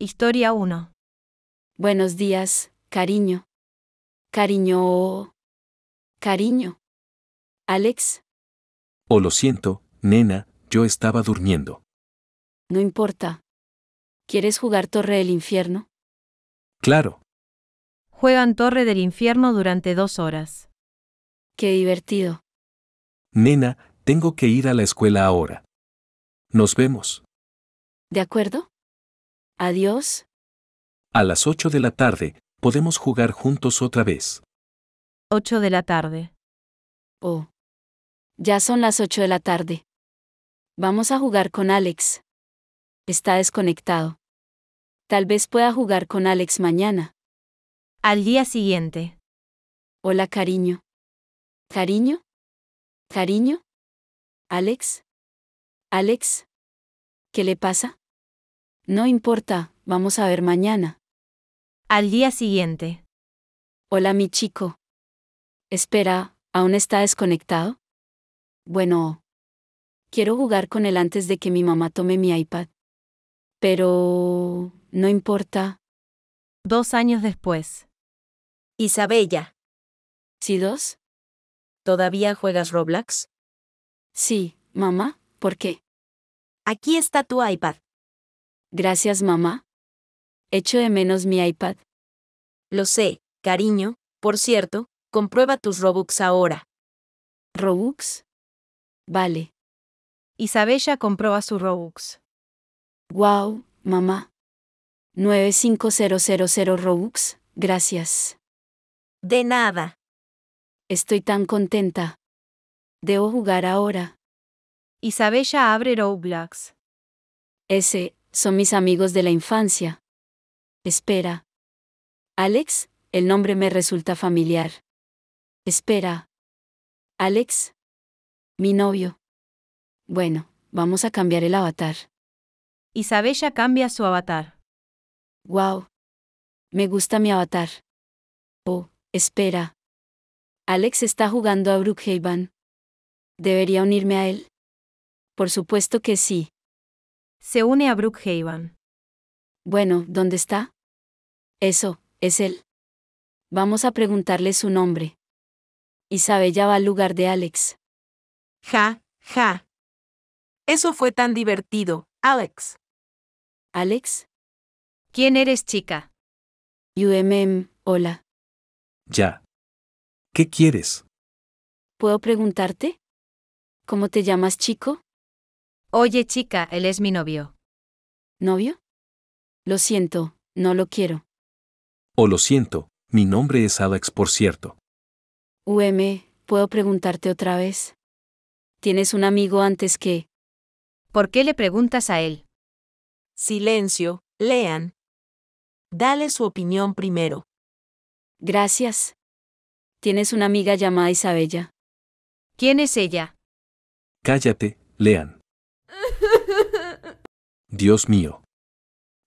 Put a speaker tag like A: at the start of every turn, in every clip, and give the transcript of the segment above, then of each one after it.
A: Historia 1. Buenos días, cariño. Cariño. Cariño. Alex.
B: Oh, lo siento, nena, yo estaba durmiendo.
A: No importa. ¿Quieres jugar Torre del Infierno? Claro. Juegan Torre del Infierno durante dos horas. Qué divertido.
B: Nena, tengo que ir a la escuela ahora. Nos vemos.
A: ¿De acuerdo? Adiós.
B: A las 8 de la tarde, podemos jugar juntos otra vez.
A: 8 de la tarde. Oh. Ya son las 8 de la tarde. Vamos a jugar con Alex. Está desconectado. Tal vez pueda jugar con Alex mañana. Al día siguiente. Hola, cariño. ¿Cariño? ¿Cariño? ¿Alex? ¿Alex? ¿Qué le pasa? No importa, vamos a ver mañana. Al día siguiente. Hola mi chico. Espera, ¿aún está desconectado? Bueno. Quiero jugar con él antes de que mi mamá tome mi iPad. Pero... no importa. Dos años después. Isabella. ¿Sí dos? ¿Todavía juegas Roblox? Sí, mamá, ¿por qué? Aquí está tu iPad. Gracias, mamá. Echo de menos mi iPad. Lo sé, cariño. Por cierto, comprueba tus Robux ahora. ¿Robux? Vale. Isabella comprueba su Robux. Wow, mamá. 95000 Robux, gracias. De nada. Estoy tan contenta. Debo jugar ahora. Isabella abre Roblox. S, son mis amigos de la infancia. Espera. Alex, el nombre me resulta familiar. Espera. Alex. Mi novio. Bueno, vamos a cambiar el avatar. Isabella cambia su avatar. Wow. Me gusta mi avatar. Oh, espera. Alex está jugando a Brookhaven. ¿Debería unirme a él? Por supuesto que sí. Se une a Brookhaven. Bueno, ¿dónde está? Eso, es él. Vamos a preguntarle su nombre. Isabella va al lugar de Alex. Ja, ja. Eso fue tan divertido, Alex. ¿Alex? ¿Quién eres, chica? UMM, hola.
C: Ya. ¿Qué quieres?
A: ¿Puedo preguntarte? ¿Cómo te llamas, chico? Oye chica, él es mi novio. ¿Novio? Lo siento, no lo quiero.
B: O oh, lo siento, mi nombre es Alex, por cierto.
A: UM, ¿puedo preguntarte otra vez? ¿Tienes un amigo antes que... ¿Por qué le preguntas a él? Silencio, lean. Dale su opinión primero. Gracias. Tienes una amiga llamada Isabella. ¿Quién es ella?
B: Cállate, lean. Dios mío.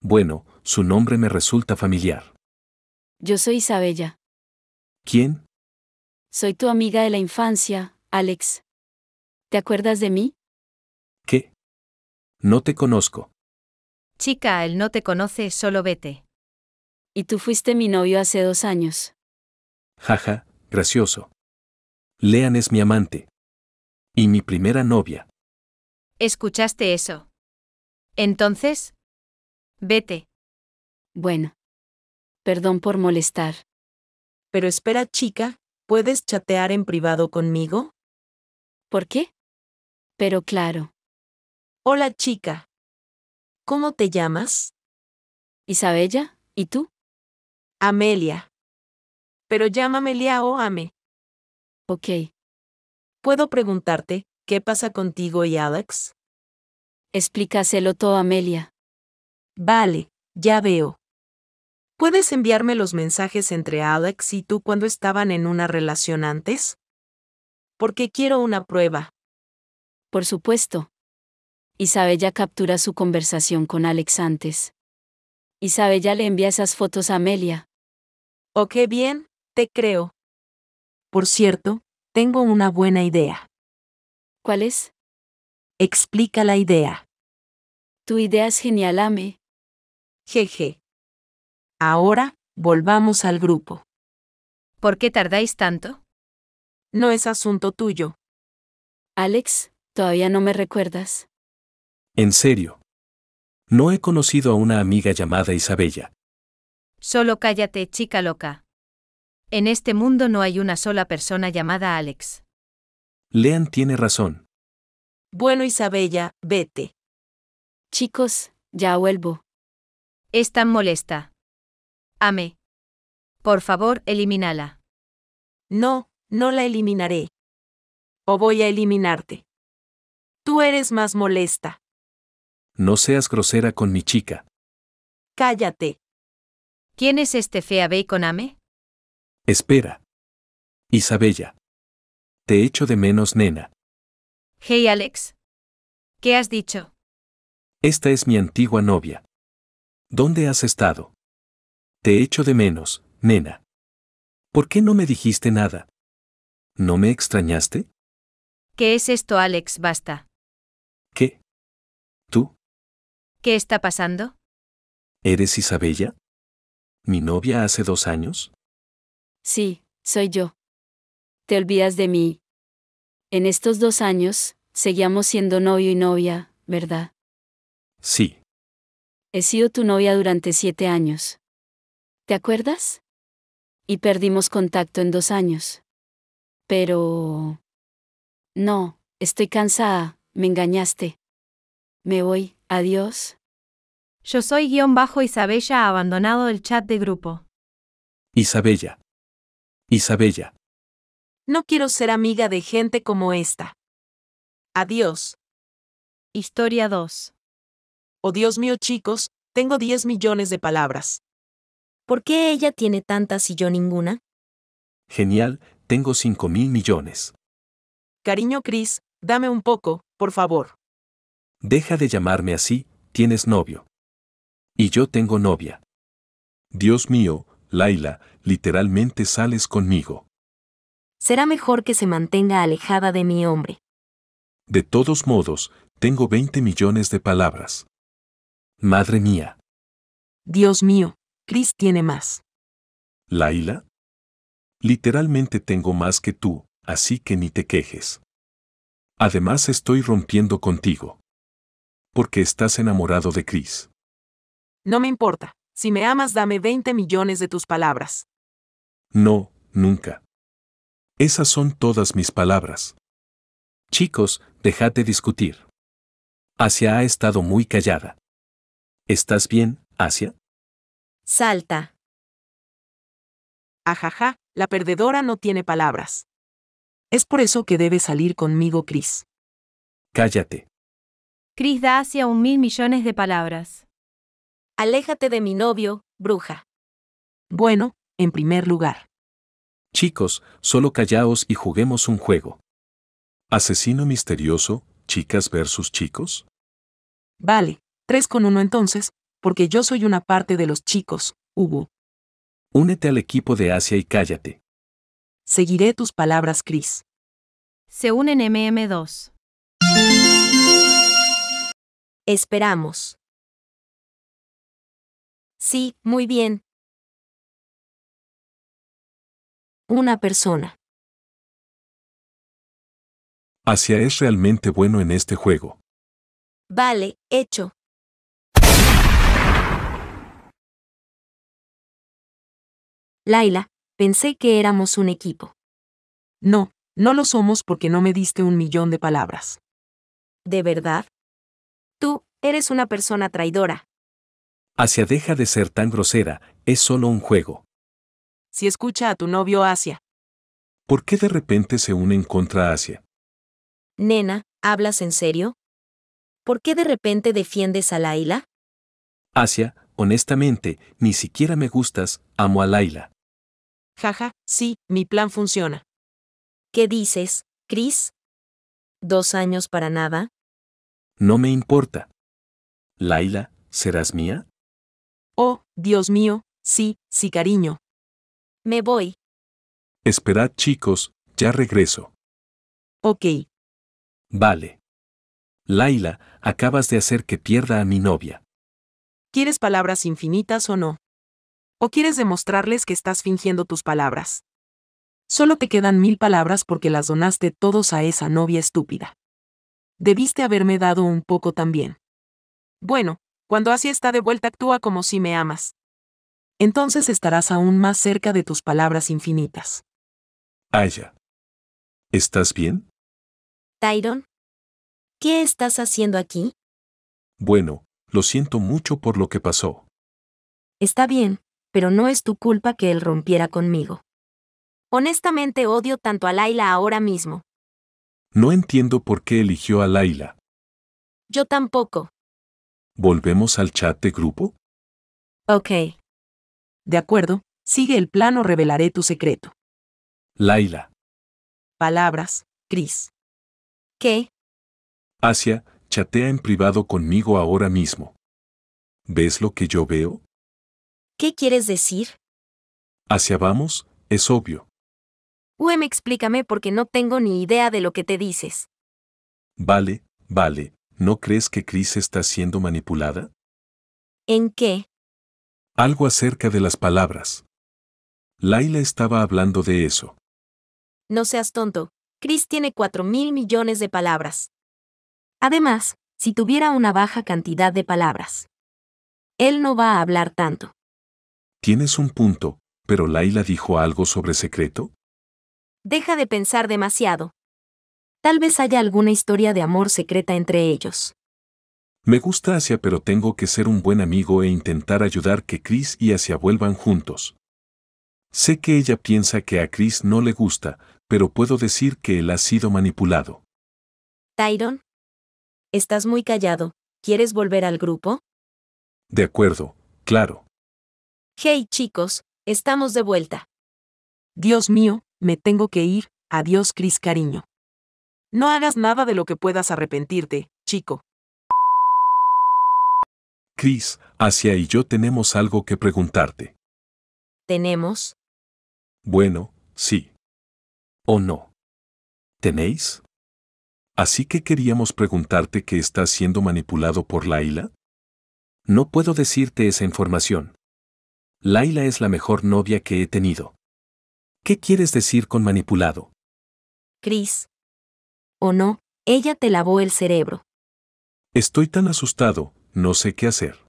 B: Bueno, su nombre me resulta familiar.
A: Yo soy Isabella. ¿Quién? Soy tu amiga de la infancia, Alex. ¿Te acuerdas de mí?
B: ¿Qué? No te conozco.
A: Chica, él no te conoce, solo vete. Y tú fuiste mi novio hace dos años.
B: Jaja, gracioso. Lean es mi amante. Y mi primera novia.
A: ¿Escuchaste eso? Entonces, vete. Bueno. Perdón por molestar. Pero espera, chica, ¿puedes chatear en privado conmigo? ¿Por qué? Pero claro. Hola, chica. ¿Cómo te llamas? Isabella, ¿y tú? Amelia. Pero llámame Lia o Ame. Ok. ¿Puedo preguntarte qué pasa contigo y Alex? Explícaselo todo, Amelia. Vale, ya veo. ¿Puedes enviarme los mensajes entre Alex y tú cuando estaban en una relación antes? Porque quiero una prueba. Por supuesto. Isabella captura su conversación con Alex antes. Isabella le envía esas fotos a Amelia. Ok, bien, te creo. Por cierto, tengo una buena idea. ¿Cuál es? Explica la idea. Tu idea es genial, Ame. Jeje. Ahora, volvamos al grupo. ¿Por qué tardáis tanto? No es asunto tuyo. Alex, todavía no me recuerdas.
B: En serio. No he conocido a una amiga llamada Isabella.
A: Solo cállate, chica loca. En este mundo no hay una sola persona llamada Alex.
B: Lean tiene razón.
A: Bueno, Isabella, vete. Chicos, ya vuelvo. Es tan molesta. Ame. Por favor, elimínala. No, no la eliminaré. O voy a eliminarte. Tú eres más molesta.
B: No seas grosera con mi chica.
A: Cállate. ¿Quién es este fea con ame?
B: Espera. Isabella. Te echo de menos, nena.
A: Hey Alex. ¿Qué has dicho?
B: Esta es mi antigua novia. ¿Dónde has estado? Te echo de menos, nena. ¿Por qué no me dijiste nada? ¿No me extrañaste?
A: ¿Qué es esto, Alex? Basta.
C: ¿Qué? ¿Tú?
A: ¿Qué está pasando?
C: ¿Eres
B: Isabella? ¿Mi novia hace dos años?
A: Sí, soy yo. Te olvidas de mí, en estos dos años, seguíamos siendo novio y novia, ¿verdad? Sí. He sido tu novia durante siete años. ¿Te acuerdas? Y perdimos contacto en dos años. Pero... No, estoy cansada, me engañaste. Me voy, adiós. Yo soy guión bajo Isabella ha abandonado el chat de grupo.
B: Isabella. Isabella.
A: No quiero ser amiga de gente como esta. Adiós. Historia 2. Oh Dios mío chicos, tengo 10 millones de palabras. ¿Por qué ella tiene tantas y yo ninguna?
B: Genial, tengo 5 mil millones.
A: Cariño Chris, dame un poco, por favor.
B: Deja de llamarme así, tienes novio. Y yo tengo novia. Dios mío, Laila, literalmente sales conmigo
A: será mejor que se mantenga alejada de mi hombre.
B: De todos modos, tengo 20 millones de palabras. Madre mía.
A: Dios mío, Chris tiene más.
B: ¿Laila? Literalmente tengo más que tú, así que ni te quejes. Además estoy rompiendo contigo. Porque estás enamorado de Chris.
A: No me importa. Si me amas, dame 20 millones de tus palabras.
B: No, nunca. Esas son todas mis palabras. Chicos, dejad de discutir. Asia ha estado muy callada. ¿Estás bien, Asia?
A: Salta. Ajaja, la perdedora no tiene palabras. Es por eso que debe salir conmigo, Chris. Cállate. Chris da Asia un mil millones de palabras. Aléjate de mi novio, bruja. Bueno, en primer lugar.
B: Chicos, solo callaos y juguemos un juego. Asesino misterioso, chicas versus chicos.
A: Vale, tres con uno entonces, porque yo soy una parte de
B: los chicos, Hugo. Únete al equipo de Asia y cállate. Seguiré tus palabras, Chris.
A: Se unen MM2.
C: Esperamos. Sí, muy bien, una persona. Asia es realmente bueno en este juego.
A: Vale, hecho. Laila, pensé que éramos un equipo. No, no lo somos porque no me diste un millón de palabras. ¿De verdad? Tú, eres una persona traidora.
B: Asia deja de ser tan grosera, es solo un juego
A: si escucha a tu novio Asia.
B: ¿Por qué de repente se unen contra Asia?
A: Nena, ¿hablas en serio? ¿Por qué de repente defiendes a Laila?
B: Asia, honestamente, ni siquiera me gustas, amo a Laila.
A: Jaja, sí, mi plan funciona. ¿Qué dices, Chris? ¿Dos años para nada?
C: No me importa. Laila, ¿serás mía?
A: Oh, Dios mío, sí, sí, cariño. Me voy.
C: Esperad
B: chicos, ya regreso. Ok. Vale. Laila, acabas de hacer que pierda a mi novia.
A: ¿Quieres palabras infinitas o no? ¿O quieres demostrarles que estás fingiendo tus palabras? Solo te quedan mil palabras porque las donaste todos a esa novia estúpida. Debiste haberme dado un poco también. Bueno, cuando así está de vuelta actúa como si me amas entonces estarás aún más cerca de tus palabras infinitas.
B: Aya. ¿Estás bien?
A: Tyron. ¿Qué estás haciendo aquí?
B: Bueno, lo siento mucho por lo que pasó.
A: Está bien, pero no es tu culpa que él rompiera conmigo. Honestamente odio tanto a Laila ahora mismo.
B: No entiendo por qué eligió a Laila.
A: Yo tampoco.
B: ¿Volvemos al chat de grupo?
A: Ok. De acuerdo, sigue el plano, revelaré tu secreto. Laila. Palabras, Cris. ¿Qué?
B: Asia, chatea en privado conmigo ahora mismo. ¿Ves lo que yo veo?
A: ¿Qué quieres decir?
B: Hacia vamos, es obvio.
A: Uem, explícame porque no tengo ni idea de lo que te dices.
B: Vale, vale, ¿no crees que Chris está siendo manipulada? ¿En qué? Algo acerca de las palabras. Laila estaba hablando de eso.
A: No seas tonto. Chris tiene cuatro mil millones de palabras. Además, si tuviera una baja cantidad de palabras, él no va a hablar tanto.
B: Tienes un punto, pero Laila dijo algo sobre secreto.
A: Deja de pensar demasiado. Tal vez haya alguna historia de amor secreta entre ellos.
B: Me gusta Asia pero tengo que ser un buen amigo e intentar ayudar que Chris y Asia vuelvan juntos. Sé que ella piensa que a Chris no le gusta, pero puedo decir que él ha sido manipulado.
A: Tyron, estás muy callado. ¿Quieres volver al grupo?
B: De acuerdo, claro.
A: Hey chicos, estamos de vuelta. Dios mío, me tengo que ir. Adiós, Chris, cariño. No hagas nada de lo que puedas arrepentirte, chico.
B: Cris, Asia y yo tenemos algo que preguntarte.
A: ¿Tenemos?
B: Bueno, sí. ¿O no? ¿Tenéis? Así que queríamos preguntarte que estás siendo manipulado por Laila. No puedo decirte esa información. Laila es la mejor novia que he tenido. ¿Qué quieres decir con manipulado?
A: Chris. ¿O no? Ella te lavó el cerebro.
B: Estoy tan asustado, no sé qué hacer.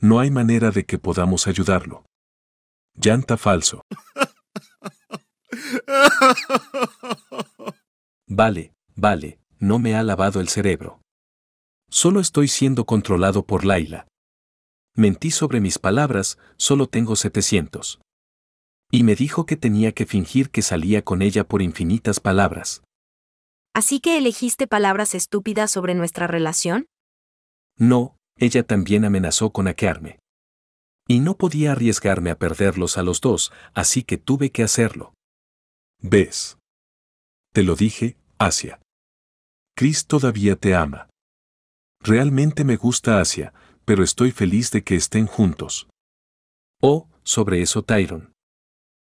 B: No hay manera de que podamos ayudarlo. Llanta falso. Vale, vale, no me ha lavado el cerebro. Solo estoy siendo controlado por Laila. Mentí sobre mis palabras, solo tengo 700. Y me dijo que tenía que fingir que salía con ella por infinitas palabras.
A: ¿Así que elegiste palabras estúpidas sobre nuestra relación?
B: No, ella también amenazó con aquearme. Y no podía arriesgarme a perderlos a los dos, así que tuve que hacerlo. ¿Ves? Te lo dije, Asia. Chris todavía te ama. Realmente me gusta Asia, pero estoy feliz de que estén juntos. Oh, sobre eso, Tyron.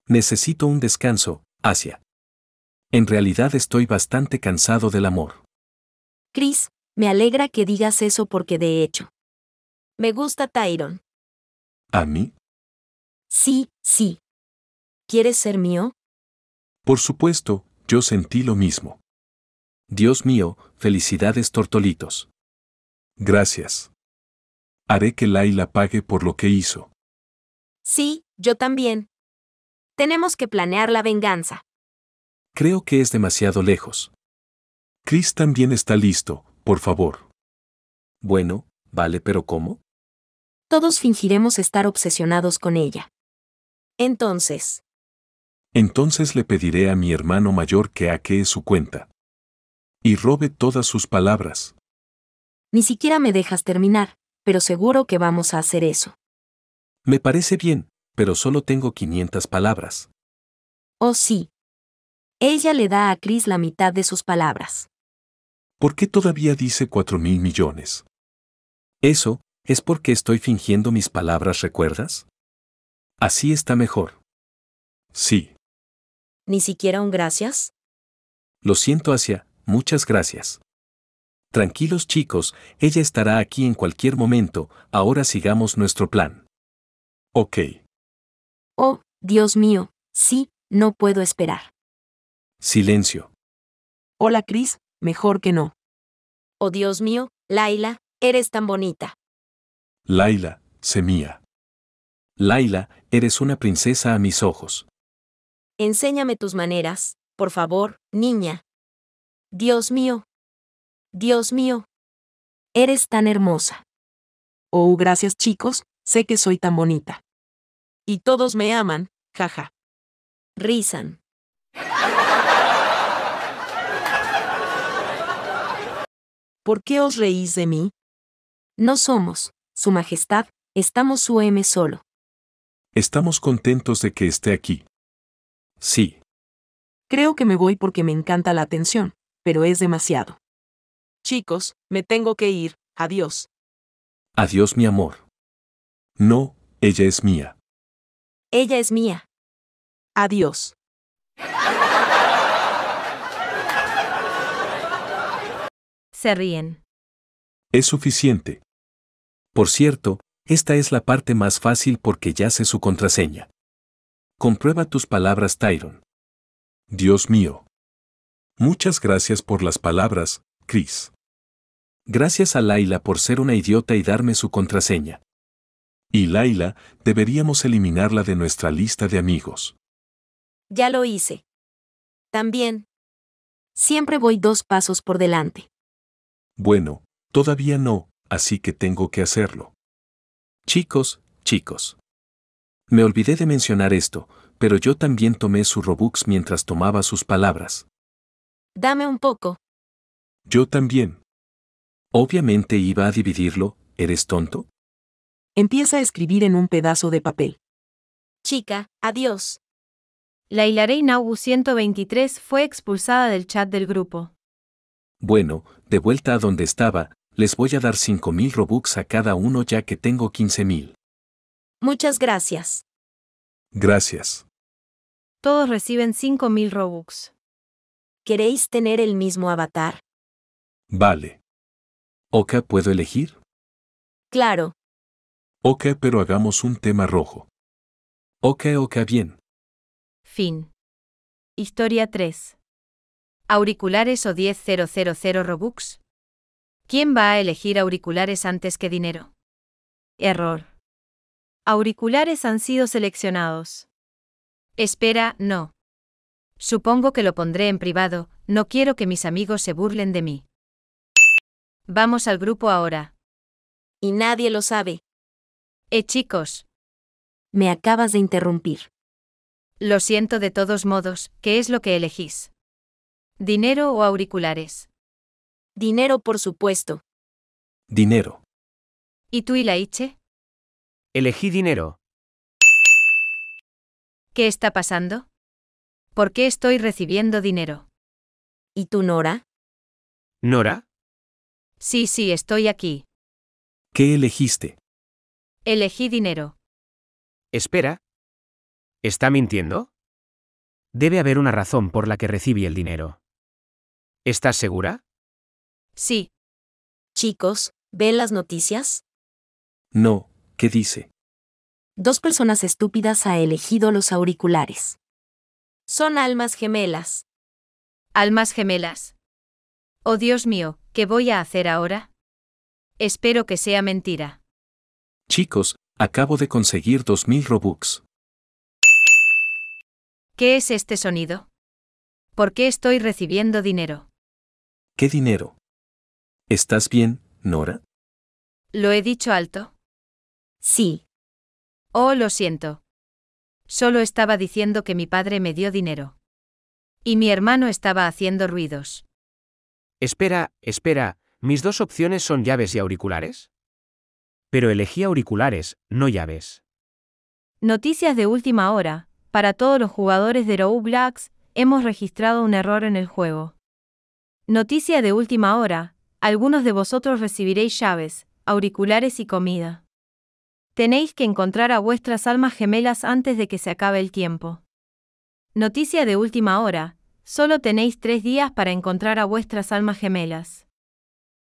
B: Necesito un descanso, Asia. En realidad estoy bastante cansado del amor.
A: Chris, me alegra que digas eso porque de hecho. Me gusta Tyron. ¿A mí? Sí, sí. ¿Quieres ser mío?
B: Por supuesto, yo sentí lo mismo. Dios mío, felicidades tortolitos. Gracias. Haré que Laila pague por lo que hizo.
A: Sí, yo también. Tenemos que planear la venganza.
B: Creo que es demasiado lejos. Chris también está listo, por favor. Bueno, vale, pero ¿cómo?
A: Todos fingiremos estar obsesionados con ella. Entonces.
B: Entonces le pediré a mi hermano mayor que aquee su cuenta. Y robe todas sus palabras.
A: Ni siquiera me dejas terminar, pero seguro que vamos a hacer eso.
B: Me parece bien, pero solo tengo 500 palabras.
A: Oh sí. Ella le da a Chris la mitad de sus palabras.
B: ¿Por qué todavía dice cuatro mil millones? Eso, es porque estoy fingiendo mis palabras, ¿recuerdas? Así está mejor. Sí.
A: ¿Ni siquiera un gracias?
B: Lo siento, Asia, muchas gracias. Tranquilos chicos, ella estará aquí en cualquier momento, ahora sigamos nuestro plan. Ok.
A: Oh, Dios mío, sí, no puedo esperar.
B: Silencio.
A: Hola, Chris, mejor que no. Oh Dios mío, Laila, eres tan bonita.
B: Laila, semía. Laila, eres una princesa a mis ojos.
A: Enséñame tus maneras, por favor, niña. Dios mío. Dios mío. Eres tan hermosa. Oh, gracias chicos, sé que soy tan bonita. Y todos me aman, jaja. Rizan. ¿por qué os reís de mí? No somos, Su Majestad, estamos su solo.
B: Estamos contentos de que esté aquí. Sí.
A: Creo que me voy porque me encanta la atención, pero es demasiado. Chicos, me tengo que ir, adiós.
B: Adiós mi amor. No, ella es mía.
A: Ella es mía. Adiós. se ríen.
B: Es suficiente. Por cierto, esta es la parte más fácil porque ya sé su contraseña. Comprueba tus palabras, Tyron. Dios mío. Muchas gracias por las palabras, Chris. Gracias a Laila por ser una idiota y darme su contraseña. Y Laila, deberíamos eliminarla de nuestra lista de amigos.
A: Ya lo hice. También. Siempre voy dos pasos por delante.
B: Bueno, todavía no, así que tengo que hacerlo. Chicos, chicos. Me olvidé de mencionar esto, pero yo también tomé su Robux mientras tomaba sus palabras.
A: Dame un poco.
B: Yo también. Obviamente iba a dividirlo, ¿eres tonto?
A: Empieza a escribir en un pedazo de papel. Chica, adiós. La Hilareina 123 fue expulsada del chat del grupo.
B: Bueno, de vuelta a donde estaba, les voy a dar 5.000 Robux a cada uno ya que tengo 15.000.
A: Muchas gracias.
B: Gracias.
A: Todos reciben 5.000 Robux. ¿Queréis tener el mismo avatar?
B: Vale.
C: Oka, ¿puedo elegir? Claro. Ok, pero hagamos un tema rojo. Ok, ok, bien.
A: Fin. Historia 3. Auriculares o 10000 Robux. ¿Quién va a elegir auriculares antes que dinero? Error. Auriculares han sido seleccionados. Espera, no. Supongo que lo pondré en privado, no quiero que mis amigos se burlen de mí. Vamos al grupo ahora. Y nadie lo sabe. Eh chicos. Me acabas de interrumpir. Lo siento de todos modos, ¿qué es lo que elegís? ¿Dinero o auriculares? Dinero, por supuesto. Dinero. ¿Y tú y la Iche?
D: Elegí dinero.
A: ¿Qué está pasando? ¿Por qué estoy recibiendo dinero? ¿Y tú, Nora? ¿Nora? Sí, sí, estoy aquí.
C: ¿Qué elegiste?
A: Elegí dinero.
D: Espera. ¿Está mintiendo? Debe haber una razón por la que recibí el dinero. ¿Estás segura?
C: Sí.
A: Chicos, ¿ven las noticias?
B: No, ¿qué dice?
A: Dos personas estúpidas ha elegido los auriculares. Son almas gemelas. Almas gemelas. Oh Dios mío, ¿qué voy a hacer ahora? Espero que sea mentira.
B: Chicos, acabo de conseguir 2.000 Robux.
A: ¿Qué es este sonido? ¿Por qué estoy recibiendo dinero?
B: ¿Qué dinero? ¿Estás
C: bien, Nora?
A: ¿Lo he dicho alto? Sí. Oh, lo siento. Solo estaba diciendo que mi padre me dio dinero. Y mi hermano estaba haciendo ruidos.
D: Espera, espera, mis dos opciones son llaves y auriculares. Pero elegí auriculares, no llaves.
A: Noticias de última hora. Para todos los jugadores de Row hemos registrado un error en el juego. Noticia de última hora, algunos de vosotros recibiréis llaves, auriculares y comida. Tenéis que encontrar a vuestras almas gemelas antes de que se acabe el tiempo. Noticia de última hora, solo tenéis tres días para encontrar a vuestras almas gemelas.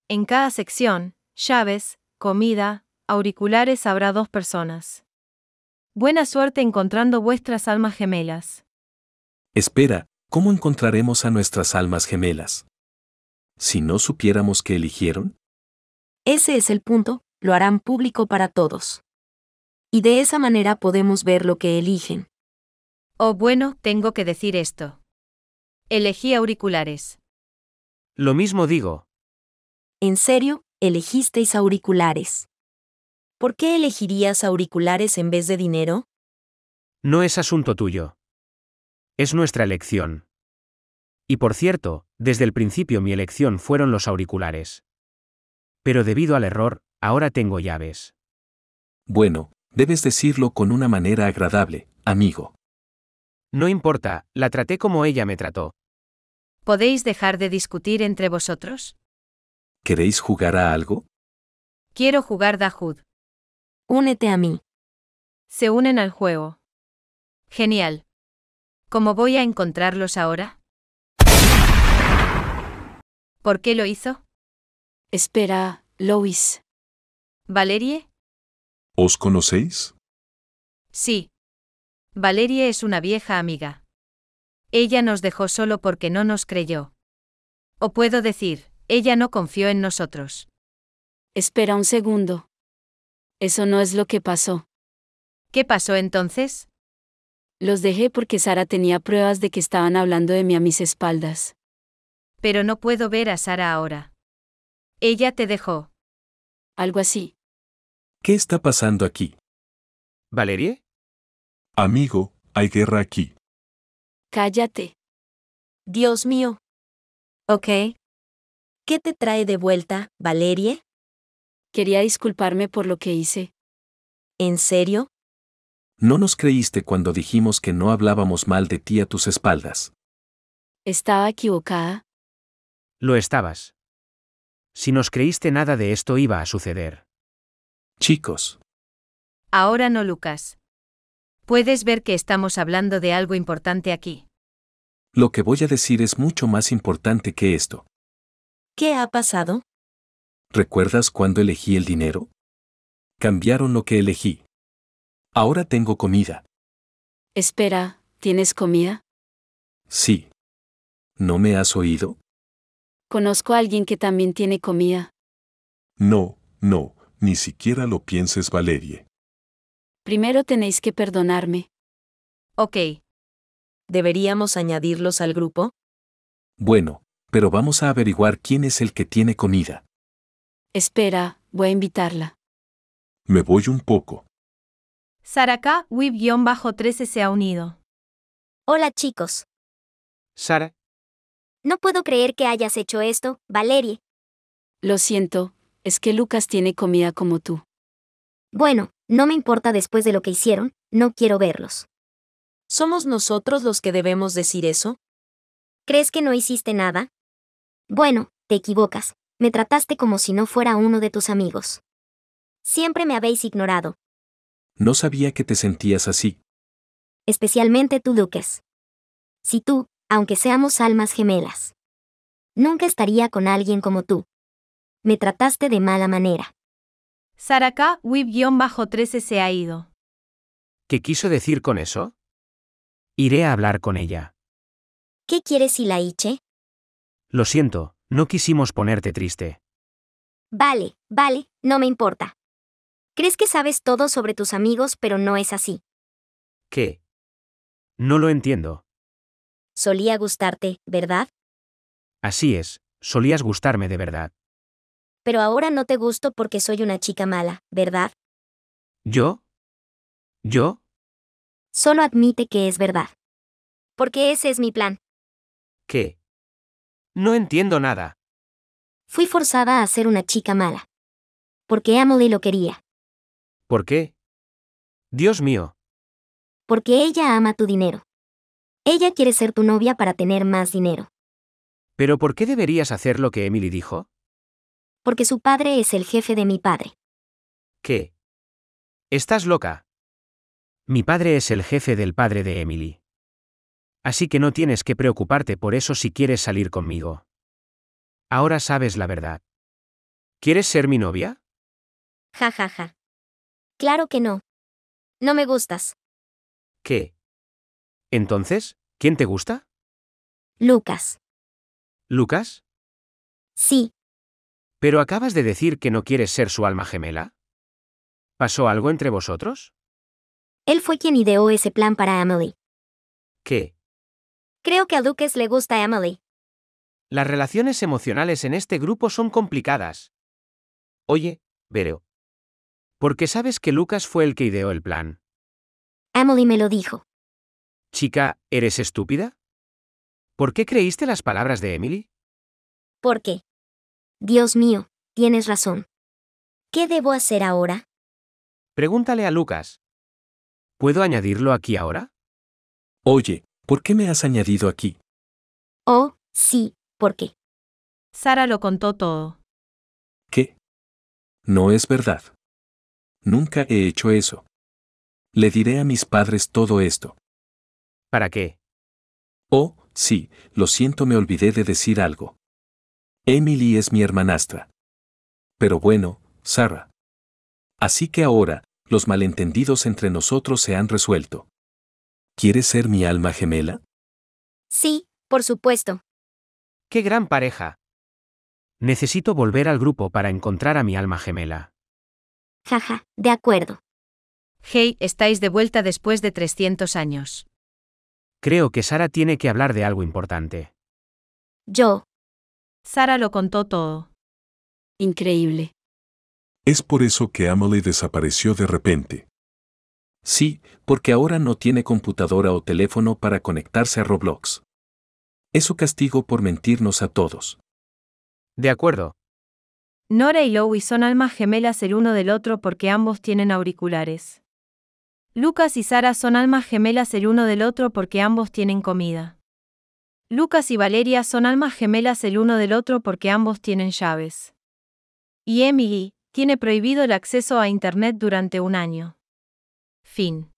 A: En cada sección, llaves, comida, auriculares habrá dos personas. Buena suerte encontrando vuestras almas gemelas.
B: Espera, ¿cómo encontraremos a nuestras almas gemelas? si no supiéramos que eligieron?
A: Ese es el punto, lo harán público para todos. Y de esa manera podemos ver lo que eligen. Oh bueno, tengo que decir esto. Elegí auriculares.
D: Lo mismo digo.
A: En serio, elegisteis auriculares. ¿Por qué elegirías auriculares en vez de dinero?
D: No es asunto tuyo. Es nuestra elección. Y por cierto, desde el principio mi elección fueron los auriculares. Pero debido al error, ahora tengo llaves.
B: Bueno, debes decirlo con una manera agradable, amigo.
D: No importa, la traté como ella me
C: trató.
A: ¿Podéis dejar de discutir entre vosotros?
B: ¿Queréis
C: jugar a algo?
A: Quiero jugar Dahud. Únete a mí. Se unen al juego. Genial. ¿Cómo voy a encontrarlos ahora? ¿Por qué lo hizo? Espera, Lois. ¿Valerie?
B: ¿Os conocéis?
A: Sí. Valerie es una vieja amiga. Ella nos dejó solo porque no nos creyó. O puedo decir, ella no confió en nosotros. Espera un segundo. Eso no es lo que pasó. ¿Qué pasó entonces? Los dejé porque Sara tenía pruebas de que estaban hablando de mí a mis espaldas. Pero no puedo ver a Sara ahora. Ella te dejó. Algo así.
B: ¿Qué está pasando aquí?
C: ¿Valerie? Amigo, hay guerra aquí.
A: Cállate. Dios mío. Ok. ¿Qué te trae de vuelta, Valerie? Quería disculparme por lo que hice. ¿En serio?
B: No nos creíste cuando dijimos que no hablábamos mal de ti a tus espaldas.
A: Estaba equivocada.
B: Lo estabas. Si nos creíste
D: nada de esto iba a suceder. Chicos.
A: Ahora no, Lucas. Puedes ver que estamos hablando de algo importante aquí.
B: Lo que voy a decir es mucho más importante que esto.
A: ¿Qué ha pasado?
B: ¿Recuerdas cuando elegí el dinero? Cambiaron lo que elegí. Ahora tengo comida.
A: Espera, ¿tienes comida?
B: Sí. ¿No me has oído?
A: Conozco a alguien que también tiene comida.
B: No, no, ni siquiera lo pienses, Valerie.
A: Primero tenéis que perdonarme. Ok. ¿Deberíamos añadirlos al grupo?
B: Bueno, pero vamos a averiguar quién es el que tiene comida.
A: Espera, voy a invitarla.
B: Me voy un poco.
A: Saraka bajo 13 se ha unido. Hola chicos.
D: Sara,
E: no puedo creer que hayas hecho esto, Valerie. Lo siento,
A: es que Lucas tiene comida como tú. Bueno, no me importa después de lo que hicieron, no quiero verlos. ¿Somos nosotros los que debemos decir eso?
E: ¿Crees que no hiciste nada? Bueno, te equivocas, me trataste como si no fuera uno de tus amigos. Siempre me habéis ignorado.
B: No sabía que te sentías así.
E: Especialmente tú, Lucas. Si tú, aunque seamos almas gemelas. Nunca estaría con alguien como tú. Me trataste de mala manera.
A: Saraka Wib-13 se ha ido.
D: ¿Qué quiso decir con eso? Iré a hablar con ella.
E: ¿Qué quieres, la Ilaiche?
D: Lo siento, no quisimos ponerte triste.
E: Vale, vale, no me importa. Crees que sabes todo sobre tus amigos, pero no es así.
D: ¿Qué? No lo entiendo.
E: Solía gustarte, ¿verdad?
D: Así es, solías gustarme de verdad.
E: Pero ahora no te gusto porque soy una chica mala, ¿verdad?
D: ¿Yo? ¿Yo?
E: Solo admite que es verdad. Porque ese es mi plan.
D: ¿Qué? No entiendo nada.
E: Fui forzada a ser una chica mala. Porque de lo quería.
D: ¿Por qué? Dios mío.
E: Porque ella ama tu dinero. Ella quiere ser tu novia para tener más dinero.
D: ¿Pero por qué deberías hacer lo que Emily dijo?
E: Porque su padre es el jefe de mi padre.
D: ¿Qué? Estás loca. Mi padre es el jefe del padre de Emily. Así que no tienes que preocuparte por eso si quieres salir conmigo. Ahora sabes la verdad. ¿Quieres ser mi novia?
E: Ja, ja, ja. Claro que no. No me gustas.
C: ¿Qué? Entonces, ¿quién te gusta? Lucas. ¿Lucas? Sí. Pero acabas
D: de decir que no quieres ser su alma gemela. ¿Pasó algo entre vosotros?
E: Él fue quien ideó ese plan para Emily. ¿Qué? Creo que a Lucas le gusta Emily.
D: Las relaciones emocionales en este grupo son complicadas. Oye, Vero, Porque sabes que Lucas fue el que ideó el plan?
E: Emily me lo dijo.
D: Chica, ¿eres estúpida? ¿Por qué creíste las palabras de Emily?
E: ¿Por qué? Dios mío, tienes razón. ¿Qué debo hacer ahora?
D: Pregúntale a Lucas.
C: ¿Puedo añadirlo aquí ahora? Oye, ¿por qué me has añadido aquí?
A: Oh, sí, ¿por qué? Sara lo contó todo.
C: ¿Qué? No es verdad. Nunca he hecho eso.
B: Le diré a mis padres todo esto. ¿Para qué? Oh, sí, lo siento, me olvidé de decir algo. Emily es mi hermanastra. Pero bueno, Sarah. Así que ahora, los malentendidos entre nosotros se han resuelto. ¿Quieres ser mi alma gemela?
E: Sí, por supuesto. ¡Qué gran pareja!
B: Necesito volver al grupo para
D: encontrar a mi alma gemela.
A: Jaja, de acuerdo. Hey, estáis de vuelta después de 300 años.
D: Creo que Sara tiene que hablar de algo importante.
A: Yo. Sara lo contó todo. Increíble.
B: Es por eso que Amelie desapareció de repente. Sí, porque ahora no tiene computadora o teléfono para conectarse a Roblox. Es su castigo por mentirnos a todos. De acuerdo.
A: Nora y Louis son almas gemelas el uno del otro porque ambos tienen auriculares. Lucas y Sara son almas gemelas el uno del otro porque ambos tienen comida. Lucas y Valeria son almas gemelas el uno del otro porque ambos tienen llaves. Y Emily tiene prohibido el acceso a Internet durante un año. Fin.